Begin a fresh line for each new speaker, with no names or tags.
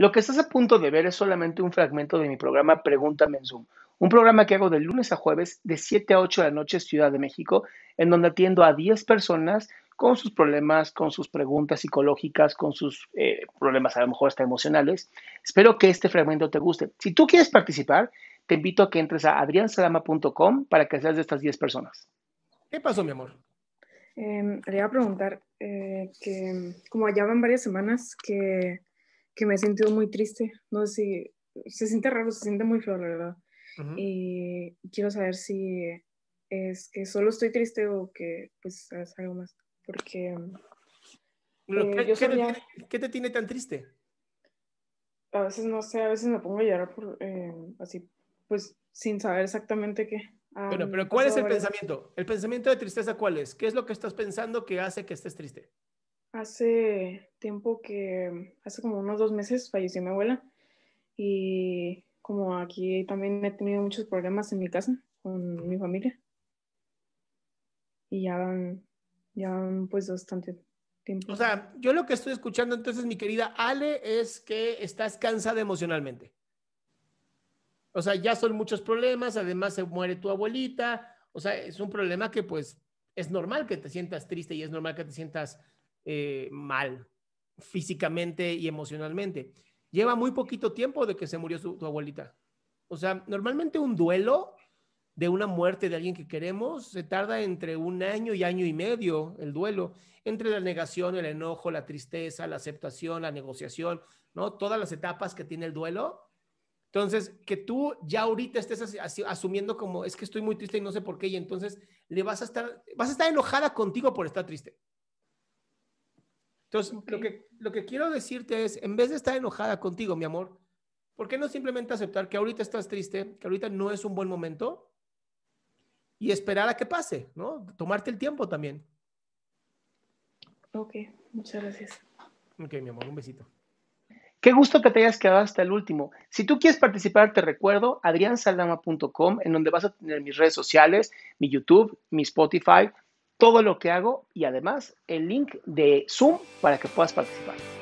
Lo que estás a punto de ver es solamente un fragmento de mi programa Pregúntame en Zoom, un programa que hago de lunes a jueves de 7 a 8 de la noche Ciudad de México, en donde atiendo a 10 personas con sus problemas, con sus preguntas psicológicas, con sus eh, problemas a lo mejor hasta emocionales. Espero que este fragmento te guste. Si tú quieres participar, te invito a que entres a adriansalama.com para que seas de estas 10 personas. ¿Qué pasó, mi amor?
Eh, le iba a preguntar eh, que como allá van varias semanas que que me he sentido muy triste. No sé si se siente raro, se siente muy feo, la verdad. Y quiero saber si es que solo estoy triste o que pues es algo más. Porque... Mm, eh, ¿qué, yo te, tiene tan triste? A veces no sé, a veces me pongo a llorar por, eh, así, pues sin saber exactamente qué. bueno, pero ¿cuál es el pensamiento?
¿El pensamiento de tristeza cuál es? ¿Qué es lo que estás pensando que hace que estés triste?
hace tiempo que, hace como unos dos meses falleció mi abuela y como aquí también he tenido muchos problemas en mi casa con mi familia y ya van, ya han pues bastante tiempo. O sea,
yo lo que estoy escuchando entonces, mi querida Ale, es que estás cansada emocionalmente. O sea, ya son muchos problemas, además se muere tu abuelita, o sea, es un problema que pues es normal que te sientas triste y es normal que te sientas eh, mal físicamente y emocionalmente. Lleva muy poquito tiempo de que se murió su, abuelita. O sea, normalmente un duelo de una muerte de alguien que queremos se tarda entre un año y año y medio el duelo, entre la negación, el enojo, la tristeza, la aceptación, la negociación, ¿no? Todas las etapas que tiene el duelo. Entonces, que tú ya ahorita estés asumiendo como es que estoy muy triste y no sé por qué, y entonces le vas a estar, vas a estar enojada contigo por estar triste. Entonces, lo, que, lo que quiero decirte es, en vez de estar enojada contigo, mi amor, ¿por qué no simplemente aceptar que ahorita estás triste, que ahorita no es un buen momento y esperar a que pase, ¿no? Tomarte el tiempo también.
Ok, muchas gracias.
Ok, mi amor, un besito. Qué gusto que te hayas quedado hasta el último. Si tú quieres participar, te recuerdo adriansaldama.com, en donde vas a tener mis redes sociales, mi YouTube, mi Spotify, todo lo que hago y además el link de Zoom para que puedas participar.